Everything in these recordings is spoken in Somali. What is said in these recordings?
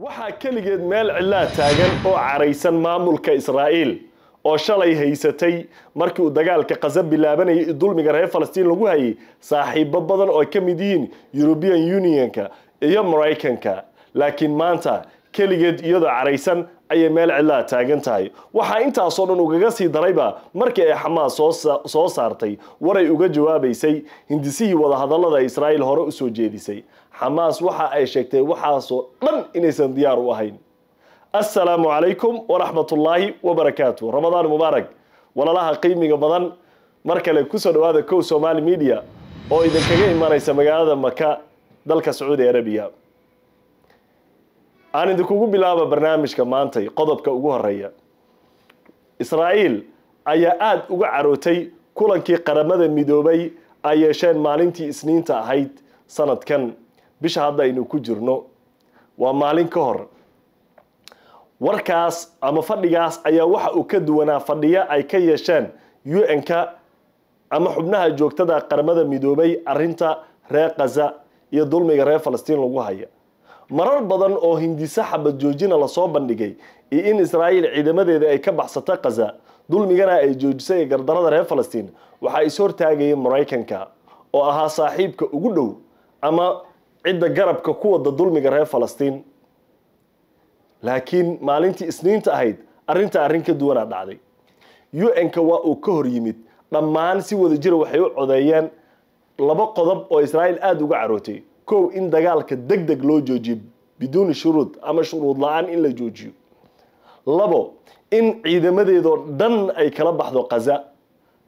waxaa keligeed meel cillaa taagan oo caraysan maamulka israa'iil oo shalay haysatay markii uu dagaalka khasab bilaabanayay io dulmiga reer falastiin lagu hayay saaxiibo badan oo ay ka mid yihiin european unionka iyo maraykanka laakiin maanta keligeed iyadoo caraysan ayay meel cidlaa taagan tahay waxaa intaasoo dhan ugaga sii darayba markii ay xamaas soo saartay waray uga jawaabaysay hindisihii wadahadallada israa'iil hore u soo jeedisay xamaas waxa ay sheegtay waxaasoo dhan inaysan diyaar u ahayn assalaamu calaykum waraxmatullaahi wabarakaatu ramadaan mubaarak walaalaha qiimiga badan mar kale kusoo dhawaada kow somaali media oo idinkaga imanaysa magaalada maka dalka sacuudi arabiya aan idinkugu bilaaba barnaamijka maantay qodobka ugu horeeya israa'iil ayaa aada uga carootay kulankii qaramada midoobay ay yeesheen maalintii isniinta ahayd sanadkan bisha haddaynu ku jirno waa maalin ka hor warkaas ama fadhigaas ayaa waxa uu ka duwanaa fadhiyo ay ka yeesheen u n ka ama xubnaha joogtada qaramada midoobay arinta reer khaza iyo dulmiga reer falastiin lagu haya marar badan oo hindise xabad joojina lasoo bandhigay iyo in israa'iil ciidamadeeda ay ka baxsatay khaza dulmigana ay joojisay gardarada reer falastiin waxaa is ishortaagayay maraykanka oo ahaa saaxiibka ugu dhow ama cidda garabka ku wada dulmiga reer falastiin laakiin maalintii isniinta ahayd arrinta arrin ka duwanaa dhacday u-n-ka waa uu ka hor yimid dhammaan si wada jira waxay u codeeyeen laba qodob oo israa'iil aada uga carootay kow in dagaalka deg deg loo joojiyo biduuni shuruud ama shuruud la-aan in la joojiyo labo in ciidamadeedoo dhan ay kala baxdo khaza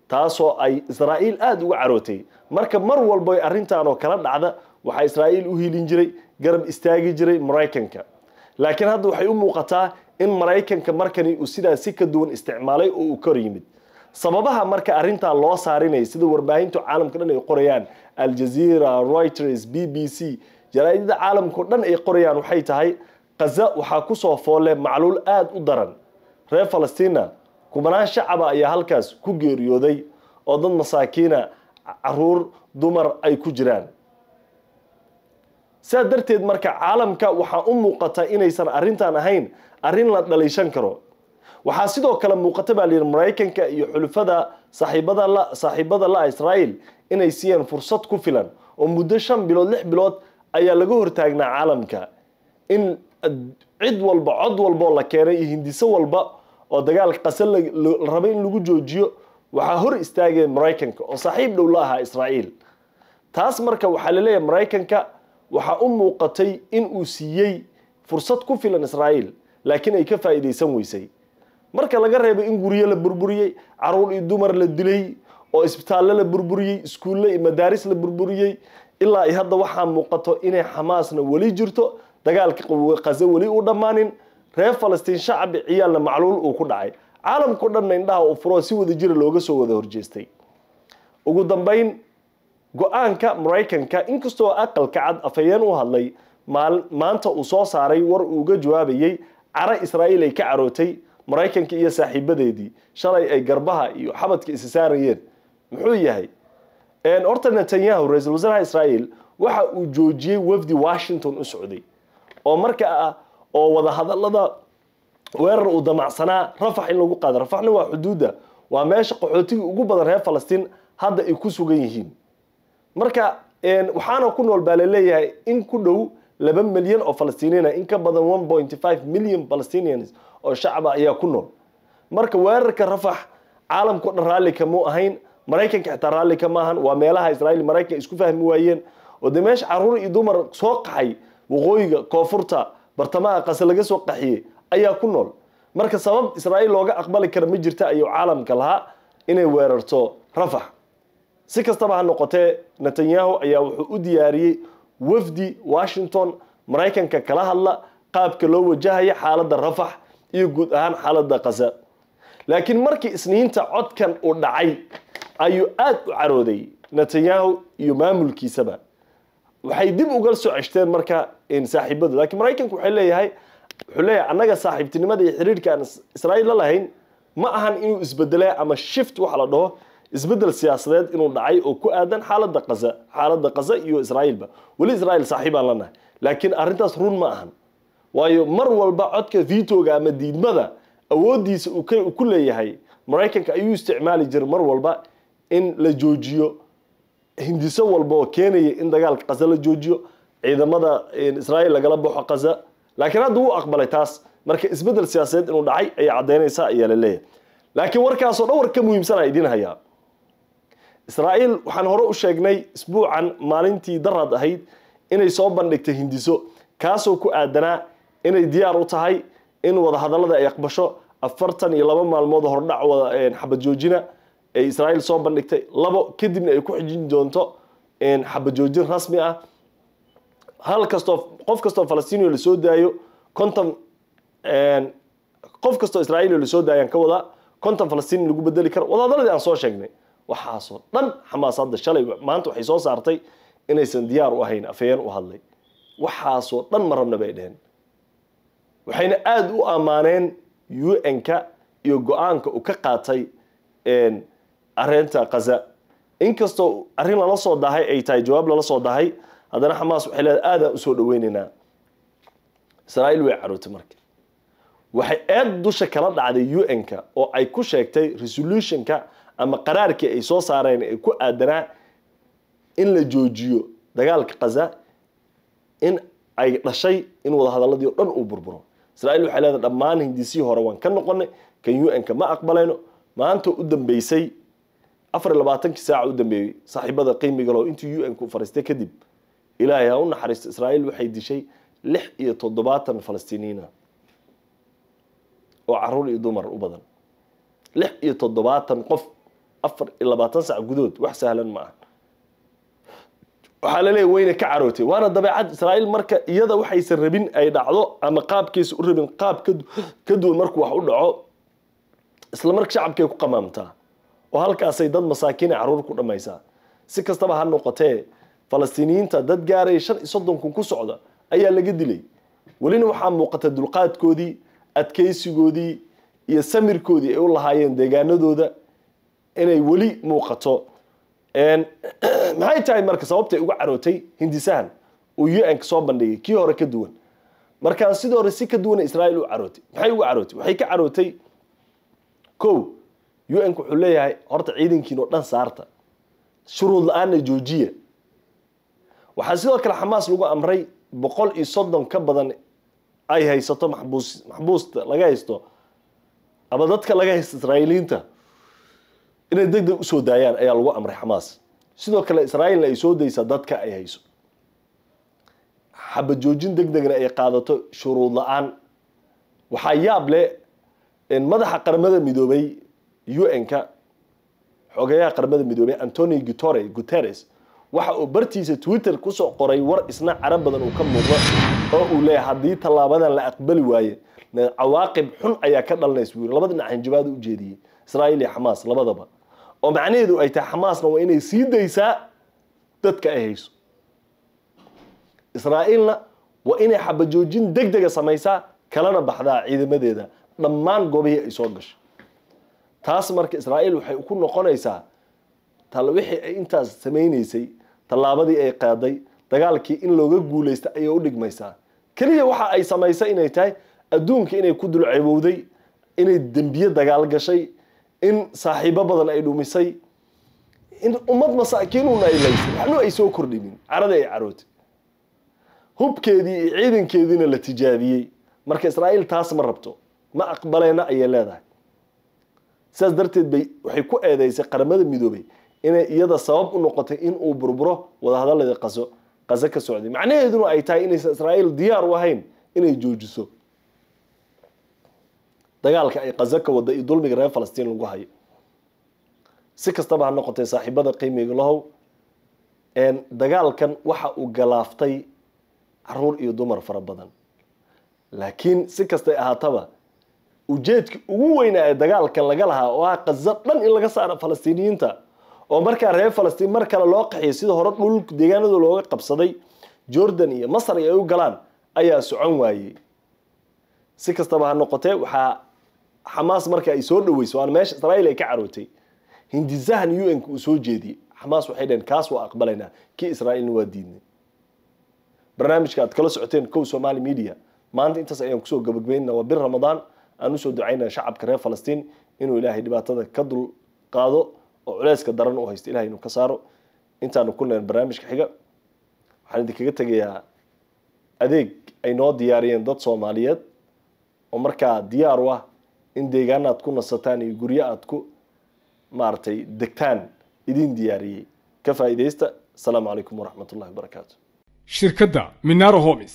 taasoo ay israa'iil aada uga carootay marka mar walbo arrintaanoo kala dhacda waxaa israa'iil u hilin jiray garab istaagi jiray maraykanka laakiin hadda waxay u muuqataa in maraykanka markani uu sidaas si ka duwan isticmaalay oo uu kor yimid sababaha marka arintaa loo saarinaya sida warbaahintu caalamka dhan ay qorayaan aljazeera reuters b b c jaraaidada caalamkao dhan ay qorayaan waxay tahay khaza waxaa kusoo foolle macluul aada u daran reer falastina kubanaan shacaba ayaa halkaas ku geeriyooday oo dad masaakiina caruur dumar ay ku jiraan sidaa darteed marka caalamka waxaa u muuqata inaysan arrintan ahayn arrin la dhaliishan karo waxaa sidoo kale muuqata baa layidhi maraykanka iyo xulufada saaxiibada la israael inay siiyeen fursad ku filan oo muddo shan bilood lix bilood ayaa laga hortaagnaa caalamka in cid walba cod walbaoo la keenay iyo hindiso walba oo dagaal qase la raba in lagu joojiyo waxaa hor istaageen maraykanka oo saaxiib dhow la ahaa israa'iil taas marka waxaa laleeyahay maraykanka waxaa u muuqatay in uu siiyey fursad ku filan israa'iil laakiin ay ka faa'iidaysan weysay marka laga reebay in guryo la burburiyey caruur iyo dumar la dilay oo isbitaallo la burburiyey iskuulle iyo madaaris la burburiyey ilaa iyo hadda waxaa muuqato inay xamaasna weli jirto dagaalka qazo weli u dhammaanin reer falastiin shacabi ciyaalna macluul uu ku dhacay caalamkao dhanna indhaha uu furoo si wada jira looga soo wada horjeestay ugu dambayn go-aanka maraykanka inkastoo aqalka cad afhayeen u hadlay maanta uu soo saaray war uu uga jawaabayey caro israa'iil ay ka carootay maraykanka iyo saaxiibadeedii shalay ay garbaha iyo xabadka isa saarayeen muxuu yahay horta netanyahu ra-iisul wasaaraha israa'iil waxa uu joojiyey wafdi washington u socday oo marka ah oo wadahadalada weerar uu damacsanaa rafax in lagu qaada rafaxna waa xuduudda waa meesha qaxootiga ugu badan reer falastiin hadda ay ku sugan yihiin marka waxaana ku nool baa laleeyahay in ku dhow laba milyan oo falastiiniana in ka badan one point five million palestinians oo shacaba ayaa ku nool marka weerarka rafax caalamkao dhan raalli kamuu ahayn maraykanka xitaa raalli ka maahan waa meelaha israa'iil maraykan isku fahmi waayeen oo dee meesha caruur iyo dumar soo qaxay waqooyiga koonfurta bartamaha qase laga soo qaxiyey ayaa ku nool marka sabab israa'iil looga aqbali kara ma jirta ayuu caalamka lahaa inay weerarto rafax si kastaba ha noqotee netanyahu ayaa wuxuu u diyaariyey wafdi washington maraykanka kala hadla qaabka loo wajahaya xaaladda rafax iyo guud ahaan xaalada khaza laakiin markii isniinta codkan uu dhacay ayuu aada u carooday netanyahu iyo maamulkiisaba waxay dib uga soo ceshteen marka saaxiibadu lakiin maraykanku waxay leeyahay wuxuu leeyahay annaga saaxiibtinimada iyo xiriirka aan israa'iil la lahayn ma ahan inuu isbedelay ama shift waxa la dhaho isbedel siyaasadeed inuu dhacay oo ku aadan xaalada khaza xaalada khaza iyo israa'iilba weli israa'iil saaxiibaan lanahay laakiin arrintaas run ma ahan waayo mar walba codka vitoga ama diidmada awooddiisa ku leeyahay maraykanka ayuu isticmaali jiray mar walba in la joojiyo hindiso walba oo keenaya in dagaalka qaza la joojiyo ciidamada israa'iil lagala baxo qaza laakiin hadda wuu aqbalay taas marka isbeddel siyaasadeed inuu dhacay ayaa caddaynaysa ayaa la leeyahay laakiin warkaasoo dhan warka muhiimsanaa idiin hayaa israa'iil waxaan hore u sheegnay isbuucan maalintii daraad ahayd inay soo bandhigtay hindiso kaasoo ku aadanaa inay diyaar u tahay in wadahadallada ay aqbasho afartan iyo laba maalmood hordhac eh, xabad joojina ay israa'iil soo bandhigtay labo kadibna ay ku xijin doonto eh, xabad joojin rasmi ah hal kastoo qof kastoo falastiinio lasoo daayo konton eh, qof kastoo israa'iil lasoo daayaan ka wadaa konton falastiini lagu bedeli karo wadahadaladii aan soo sheegnay waxaasoo dhan xamaas hadda shalay maanta waxay soo saartay inaysan diyaar u ahayn afhayeen u hadlay waxaasoo dhan ma bay dheheen waxayna aada u ammaaneen u n ka iyo go-aanka uu ka qaatay arinta khaza inkastoo arrin lala soo dahay ay tahay jawaab lala soo dahay haddana xamaas waxay leedahay aadaan usoo dhaweynaynaa israa'iil way carootay marka waxay eed dusha kala dhacday un-ka oo ay ku sheegtay resolutionka ama qaraarkii ay soo saareen ee ku aadanaa in la joojiyo dagaalka khaza in ay dhashay in wadahadaladii o dhan uu burburo israa'iil waxay leedahay dhammaan hindisihii hore waan ka noqonay kan u n-ka ma aqbalayno maanta u dambeysay afar labaatankii saaca u dambeeyey saaxiibada qiimigalo intii u n-ku fariistay kadib ilaahay ha u naxariisto israa'iil waxay dishay lix iyo toddobaatan falastiiniina oo caruur iyo dumar u badan lix iyo toddobaatan qof afar iyo labaatan saac gudood wax sahlan ma ah waxaa laleeya wayna ka carootay waana dabeecad israa'iil marka iyada waxaysan rabin ay dhacdo ama qaabkaysa u rabin qaab ka duwan markuu wax u dhaco isla marka shacabkay ku qamaamtaa oo halkaasay dad masaakiina carruur ku dhammaysaa si kastaba ha noqotee falastiiniyiinta dad gaaraya shan iyo soddon kun ku socda ayaa laga dilay welina waxaa muuqata dulqaadkoodii adkaysigoodii iyo samirkoodii ay u lahaayeen deegaanadooda inay weli muuqato maxay tahay marka sababtay uga carootay hindisahan uu un ka soo bandhigay kii hore ka duwan markaan sidii hore si ka duwan israail u carootay maxay uga carootay waxay ka carootay ko un wuxuu leeyahay horta ciidankiin dhan saarta shuruud la aana joojiya waxaa sidoo kale xamaas lagu amray boqol iyo soddon ka badan ay haysato maxbuus maxbuusta laga haysto ama dadka laga haysto israa'iiliinta inay degdeg usoo daayaan ayaa lagu amray xamaas sidoo kale israa'iilna ay soo daysa dadka ay hayso xabad joojin deg degna ay qaadato shuruud la-aan waxaa yaab leh madaxa qaramada midoobay n ka xoogayaha qaramada midoobay antony gutore guteres waxa uu bartiisa twitter kusoo qoray war isna cara badan uu ka muuqdo oo uu leeyahay haddii tallaabadan la aqbali waaye cawaaqib xun ayaa ka dhalanaysa buu yiri labada dhinac hanjabaada u jeediyey israa'iil iyo xamaas labadaba oo macnaheedu ay tahay xamaasna waa inay sii daysaa dadka ay hayso israa'iilna waa inay xabajoojin deg dega samaysaa kalana baxdaa ciidamadeeda dhammaan goobihii ay soo gashay taas marka israa'iil waxay ku noqonaysaa tal wixii ay intaas samaynaysay tallaabadii ay qaaday dagaalkii in looga guulaysta ayay u dhigmaysaa keliya waxa ay samaysay inay tahay adduunka inay ku dulcabowday inay dembiye dagaal gashay in saaxiibo badan ay dhumisay in ummad masaakiinuna ay laysay waxnu ay soo kordhinin carada ay carootay hubkeedii iyo ciidankeediina la tijaabiyey marka israa'iil taas ma rabto ma aqbaleena ayay leedahay sidaas darteed bay waxay ku eedeysay qaramada midoobay inay iyada sabab u noqotay inuu burburo wadahadaladii qaso qaso ka socday macnaheeduna ay tahay inaysan israa'iil diyaar u ahayn inay joojiso dagaalka ay khaza ka wada iyo dulmiga reer falastiin lagu hayo si kastaba ha noqotee saaxiibada qiimiga lahow dagaalkan waxa uu galaaftay caruur iyo dumar fara badan laakiin si kastay ahaataba ujeedka ugu weynaa ee dagaalkan laga lahaa oo ah khaza dhan in laga saara falastiiniyiinta oo markaa reer falastiin mar kale loo qaxiyay sida hore dhul deegaanada looga qabsaday jordan iyo masar ay u galaan ayaa socon waayey si kastaba ha noqotee waxaa xamaas marka ay soo dhaweyso waana meesha israa'iil ay ka carootay hindisahan u n-ka uu soo jeediyey xamaas waxay dhaheen kaas waa aqbalaynaa kii israa'iilna waa diidnay barnaamijka aad kala socoteen kow somaali media maanta intaas ayaan kusoo gabagabaynana waa bir ramadaan aan usoo ducaynaa shacabka reer falastiin inuu ilaahay dhibaatada ka dul qaado oo culayska daran u haysto ilahay inuu ka saaro intaanu ku leen barnaamijka xiga waxaan idinkaga tegayaa adeeg ay noo diyaariyeen dad soomaaliyeed oo markaa diyaar ah in deegaan aad ku nasataan iyo guryo aad ku maaragtay degtaan idiin diyaariyey ka faa'iidaysta asalaamu calaykum waraxmatullahi ullahi wabarakaatu shirkadda minaro homes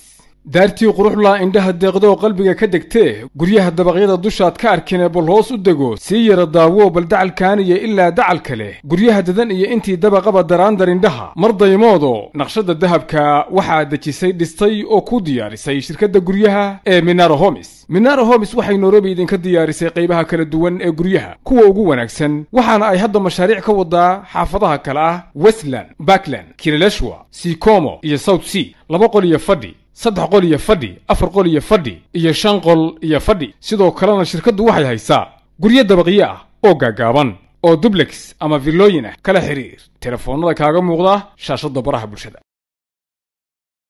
daartii quruxlaa indhaha deeqdoo qalbiga ka degtee guryaha dabaqyada dushaad ka arkine bal hoos u dego sii yara daawo bal dacalkaaniyo ilaa dacal kale guryaha dadan iyo intii dabaqaba daraandar indhaha mar daymoodo naqshadda dahabka waxaa dejisay dhistay oo ku diyaarisay shirkadda guryaha ee minaro homis minaro homis waxay nairobi idinka diyaarisay qaybaha kala duwan ee guryaha kuwa ugu wanaagsan waxaana ay hadda mashaariic ka wadaa xaafadaha kale ah westland bakland kilaleshwa sikomo iyo south sea laba qol iyo fadhi saddex qol iyo fadhi afar qol iyo fadhi iyo shan qol iyo fadhi sidoo kalena shirkaddu waxay haysaa guryo dabaqyo ah oo gaagaaban oo dublex ama villooyin ah kala xidhiir telefoonnada kaaga muuqda shaashadda baraha bulshada